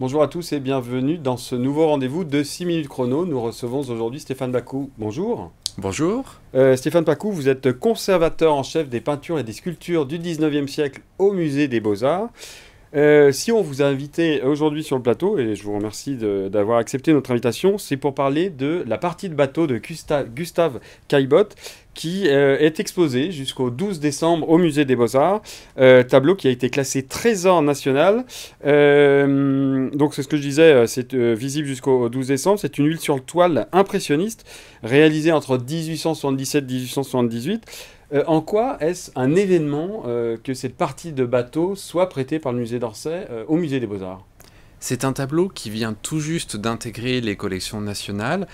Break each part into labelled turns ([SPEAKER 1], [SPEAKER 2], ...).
[SPEAKER 1] Bonjour à tous et bienvenue dans ce nouveau rendez-vous de 6 minutes chrono. Nous recevons aujourd'hui Stéphane Bacou. Bonjour. Bonjour. Euh, Stéphane Bacou, vous êtes conservateur en chef des peintures et des sculptures du 19e siècle au musée des Beaux-Arts. Euh, si on vous a invité aujourd'hui sur le plateau, et je vous remercie d'avoir accepté notre invitation, c'est pour parler de la partie de bateau de Gustave Caillebotte qui euh, est exposée jusqu'au 12 décembre au Musée des Beaux-Arts, euh, tableau qui a été classé trésor national. donc c'est ce que je disais, c'est visible jusqu'au 12 décembre. C'est une huile sur toile impressionniste réalisée entre 1877 et 1878. Euh, en quoi est-ce un événement euh, que cette partie de bateau soit prêtée par le musée d'Orsay euh, au musée des beaux-arts
[SPEAKER 2] c'est un tableau qui vient tout juste d'intégrer les collections nationales,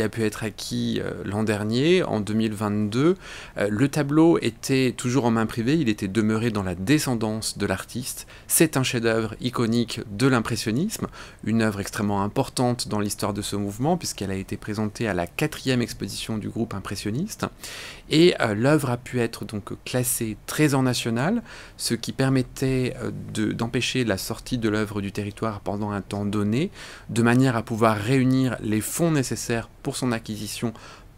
[SPEAKER 2] a pu être acquis euh, l'an dernier, en 2022. Euh, le tableau était toujours en main privée, il était demeuré dans la descendance de l'artiste. C'est un chef-d'œuvre iconique de l'impressionnisme, une œuvre extrêmement importante dans l'histoire de ce mouvement, puisqu'elle a été présentée à la quatrième exposition du groupe impressionniste. Et euh, l'œuvre a pu être donc classée trésor national, ce qui permettait d'empêcher la sortie de l'œuvre du territoire pendant un temps donné, de manière à pouvoir réunir les fonds nécessaires pour son acquisition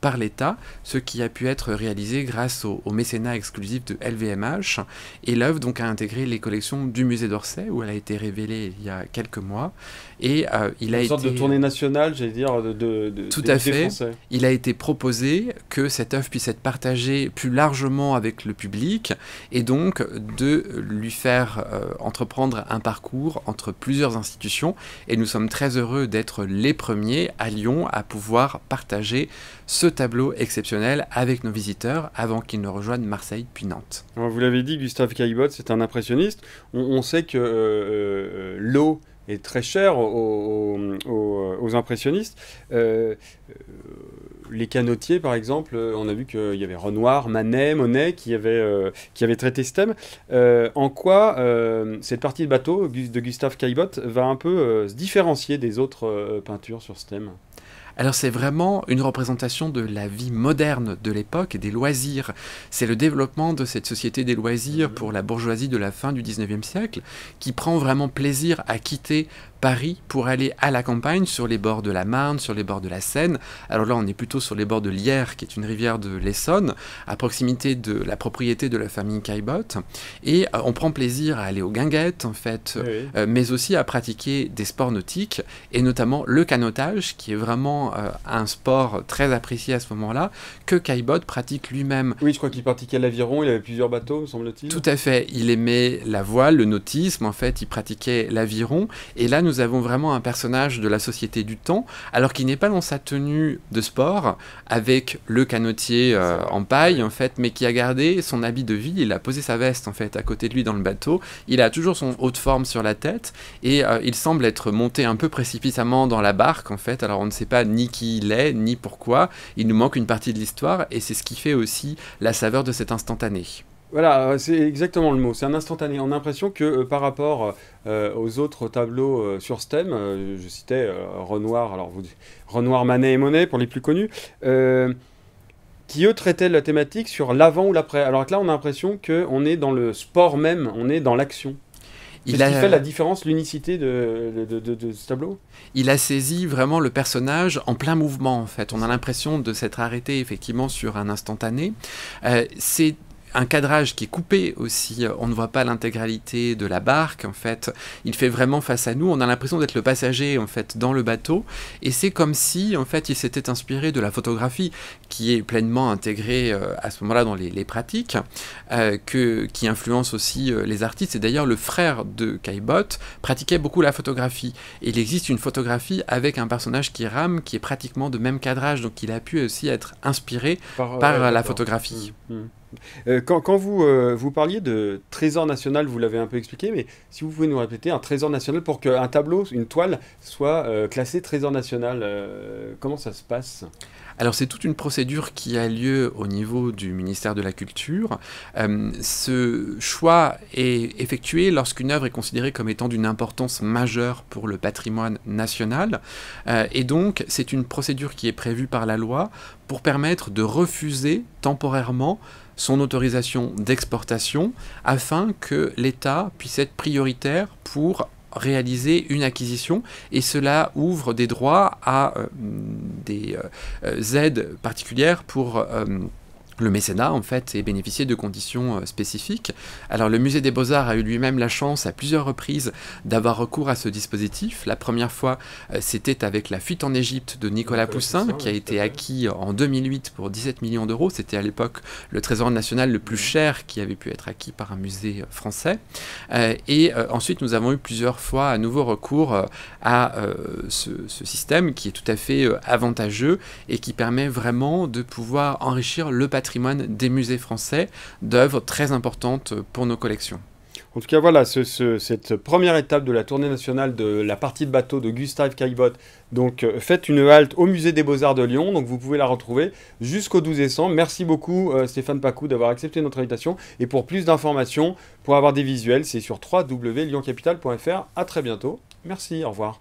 [SPEAKER 2] par l'État, ce qui a pu être réalisé grâce au, mécénat exclusif de LVMH. Et l'œuvre donc a intégré les collections du musée d'Orsay, où elle a été révélée il y a quelques mois. Et euh, il a Une sorte été... de tournée
[SPEAKER 1] nationale, j'allais dire, de, Tout à fait.
[SPEAKER 2] Il a été proposé que cette œuvre puisse être partagée plus largement avec le public, et donc de lui faire euh, entreprendre un parcours entre plusieurs institutions. Et nous sommes très heureux d'être les premiers à Lyon à pouvoir partager ce tableau exceptionnel avec nos visiteurs avant qu'ils ne rejoignent Marseille puis Nantes.
[SPEAKER 1] vous l'avez dit, Gustave Caillebotte, c'est un impressionniste. On, sait que euh, euh, l'eau est très chère aux, impressionnistes. Euh, les canotiers, par exemple, on a vu qu'il y avait Renoir, Manet, Monet qui avaient, qui traité ce thème. en quoi cette partie de bateau de Gustave Caillebotte va un peu se différencier des autres peintures sur ce thème alors c'est
[SPEAKER 2] vraiment une représentation de la vie moderne de l'époque et des loisirs. C'est le développement de cette société des loisirs pour la bourgeoisie de la fin du 19e siècle qui prend vraiment plaisir à quitter Paris pour aller à la campagne, sur les bords de la Marne, sur les bords de la Seine. Alors là, on est plutôt sur les bords de Lière, qui est une rivière de l'Essonne, à proximité de la propriété de la famille Caillebotte. Et euh, on prend plaisir à aller aux guinguettes, en fait, euh, mais aussi à pratiquer des sports nautiques, et notamment le canotage, qui est vraiment euh, un sport très apprécié à ce moment-là, que Caillebotte pratique lui-même. Oui, je crois qu'il pratiquait l'aviron, il
[SPEAKER 1] avait plusieurs bateaux, semble-t-il. Tout à
[SPEAKER 2] fait. Il aimait la voile, le nautisme, en fait, il pratiquait l'aviron. Et là, nous nous avons vraiment un personnage de la société du temps, alors qu'il n'est pas dans sa tenue de sport, avec le canotier euh, en paille, en fait, mais qui a gardé son habit de vie, il a posé sa veste, en fait, à côté de lui dans le bateau, il a toujours son haute forme sur la tête, et euh, il semble être monté un peu précipitamment dans la barque, en fait, alors on ne sait pas ni qui il est, ni pourquoi, il nous manque une partie de l'histoire, et c'est ce qui fait aussi la saveur de cet instantané.
[SPEAKER 1] Voilà, euh, c'est exactement le mot. C'est un instantané. On a l'impression que euh, par rapport euh, aux autres tableaux sur ce thème, je citais Renoir, alors vous, Renoir, Manet et Monet pour les plus connus, qui eux traitaient la thématique sur l'avant ou l'après. Alors que là, on a l'impression qu'on est dans le sport même, on est dans l'action. Il ce a... qui fait la différence, l'unicité de, ce tableau Il a saisi vraiment le personnage en plein mouvement,
[SPEAKER 2] en fait. On a l'impression de s'être arrêté effectivement sur un instantané. c'est un cadrage qui est coupé aussi. Euh, on ne voit pas l'intégralité de la barque, en fait. Il fait vraiment face à nous. On a l'impression d'être le passager, en fait, dans le bateau. Et c'est comme si, en fait, il s'était inspiré de la photographie qui est pleinement intégrée euh, à ce moment-là dans les, pratiques, euh, que, qui influence aussi les artistes. Et d'ailleurs, le frère de Caillebotte pratiquait beaucoup la photographie. Et il existe une photographie avec un personnage qui rame, qui est pratiquement de même cadrage. Donc, il a pu aussi être inspiré par, la photographie.
[SPEAKER 1] Mmh, mmh. Euh, quand, vous, euh, vous parliez de trésor national, vous l'avez un peu expliqué, mais si vous pouvez nous répéter, un trésor national pour qu'un tableau, une toile, soit euh, classé trésor national, comment ça se passe
[SPEAKER 2] alors c'est toute une procédure qui a lieu au niveau du ministère de la Culture. Euh, ce choix est effectué lorsqu'une œuvre est considérée comme étant d'une importance majeure pour le patrimoine national. Euh, et donc c'est une procédure qui est prévue par la loi pour permettre de refuser temporairement son autorisation d'exportation afin que l'État puisse être prioritaire pour réaliser une acquisition et cela ouvre des droits à euh, des euh, euh, aides particulières pour le mécénat, en fait, est bénéficié de conditions euh, spécifiques. Alors, le musée des Beaux-Arts a eu lui-même la chance, à plusieurs reprises, d'avoir recours à ce dispositif. La première fois, euh, c'était avec la fuite en Égypte de Nicolas, Poussin, qui a été acquis en 2008 pour 17 millions d'euros. C'était à l'époque le trésor national le plus cher qui avait pu être acquis par un musée euh, français. et ensuite, nous avons eu plusieurs fois à nouveau recours à ce, ce, système qui est tout à fait avantageux et qui permet vraiment de pouvoir enrichir le patrimoine des musées français d'œuvres
[SPEAKER 1] très importantes pour nos collections. En tout cas, voilà, ce, cette première étape de la tournée nationale de la partie de bateau de Gustave Caillebotte. Donc, euh, faites une halte au musée des Beaux-Arts de Lyon. Donc, vous pouvez la retrouver jusqu'au 12 décembre. Merci beaucoup, euh, Stéphane Pacou, d'avoir accepté notre invitation. Et pour plus d'informations, pour avoir des visuels, c'est sur www.lyoncapital.fr. À très bientôt. Merci, au revoir.